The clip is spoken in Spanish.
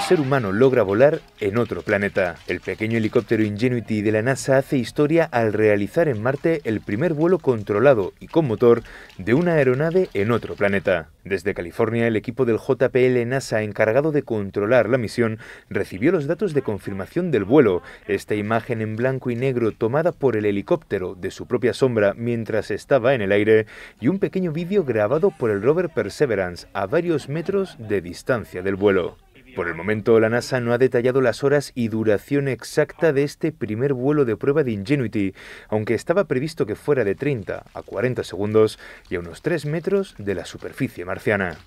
ser humano logra volar en otro planeta. El pequeño helicóptero Ingenuity de la NASA hace historia al realizar en Marte el primer vuelo controlado y con motor de una aeronave en otro planeta. Desde California, el equipo del JPL NASA encargado de controlar la misión recibió los datos de confirmación del vuelo. Esta imagen en blanco y negro tomada por el helicóptero de su propia sombra mientras estaba en el aire y un pequeño vídeo grabado por el rover Perseverance a varios metros de distancia del vuelo. Por el momento, la NASA no ha detallado las horas y duración exacta de este primer vuelo de prueba de Ingenuity, aunque estaba previsto que fuera de 30 a 40 segundos y a unos 3 metros de la superficie marciana.